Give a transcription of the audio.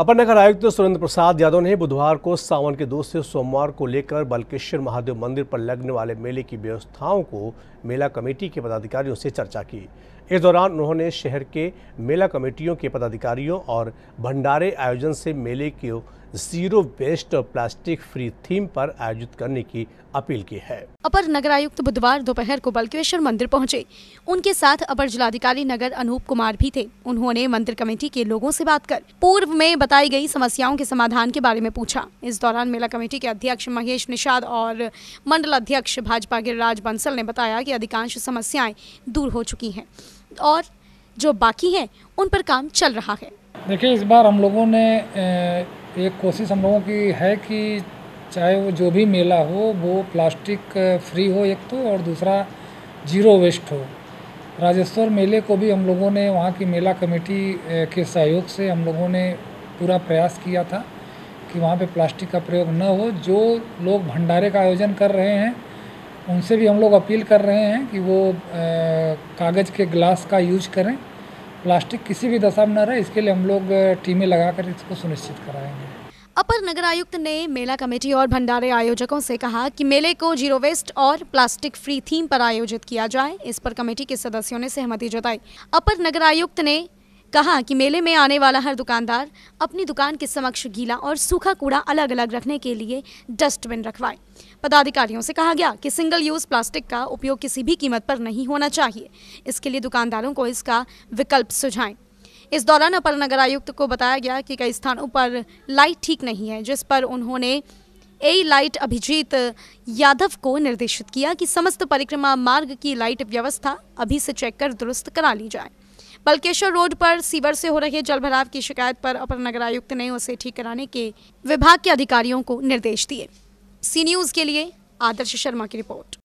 अपर नगर आयुक्त सुरेंद्र प्रसाद यादव ने बुधवार को सावन के दो से सोमवार को लेकर बल्केश्वर महादेव मंदिर पर लगने वाले मेले की व्यवस्थाओं को मेला कमेटी के पदाधिकारियों से चर्चा की इस दौरान उन्होंने शहर के मेला कमेटियों के पदाधिकारियों और भंडारे आयोजन से मेले को जीरो वेस्ट और प्लास्टिक फ्री थीम पर आयोजित करने की अपील की है अपर नगर आयुक्त बुधवार दोपहर को बल्केश्वर मंदिर पहुंचे उनके साथ अपर जिलाधिकारी नगर अनूप कुमार भी थे उन्होंने मंदिर कमेटी के लोगों से बात कर पूर्व में बताई गई समस्याओं के समाधान के बारे में पूछा इस दौरान मेला कमेटी के अध्यक्ष महेश निषाद और मंडल अध्यक्ष भाजपा गिरिराज बंसल ने बताया की अधिकांश समस्याएं दूर हो चुकी है और जो बाकी है उन पर काम चल रहा है देखिए इस बार हम लोगों ने एक कोशिश हम लोगों की है कि चाहे वो जो भी मेला हो वो प्लास्टिक फ्री हो एक तो और दूसरा जीरो वेस्ट हो राजेश्वर मेले को भी हम लोगों ने वहाँ की मेला कमेटी के सहयोग से हम लोगों ने पूरा प्रयास किया था कि वहाँ पे प्लास्टिक का प्रयोग न हो जो लोग भंडारे का आयोजन कर रहे हैं उनसे भी हम लोग अपील कर रहे हैं कि वो कागज़ के ग्लास का यूज करें प्लास्टिक किसी भी दशा में न रहे इसके लिए हम लोग टीमें लगाकर इसको सुनिश्चित कराएंगे अपर नगर आयुक्त ने मेला कमेटी और भंडारे आयोजकों से कहा कि मेले को जीरो वेस्ट और प्लास्टिक फ्री थीम पर आयोजित किया जाए इस पर कमेटी के सदस्यों ने सहमति जताई अपर नगर आयुक्त ने कहा कि मेले में आने वाला हर दुकानदार अपनी दुकान के समक्ष गीला और सूखा कूड़ा अलग अलग रखने के लिए डस्टबिन रखवाएं पदाधिकारियों से कहा गया कि सिंगल यूज़ प्लास्टिक का उपयोग किसी भी कीमत पर नहीं होना चाहिए इसके लिए दुकानदारों को इसका विकल्प सुझाएं इस दौरान अपर नगर आयुक्त को बताया गया कि कई स्थानों पर लाइट ठीक नहीं है जिस पर उन्होंने ए लाइट अभिजीत यादव को निर्देशित किया कि समस्त परिक्रमा मार्ग की लाइट व्यवस्था अभी से चेक कर दुरुस्त करा ली जाए बल्केश्वर रोड पर सीवर से हो रहे जलभराव की शिकायत पर अपर नगर आयुक्त ने उसे ठीक कराने के विभाग के अधिकारियों को निर्देश दिए सी न्यूज़ के लिए आदर्श शर्मा की रिपोर्ट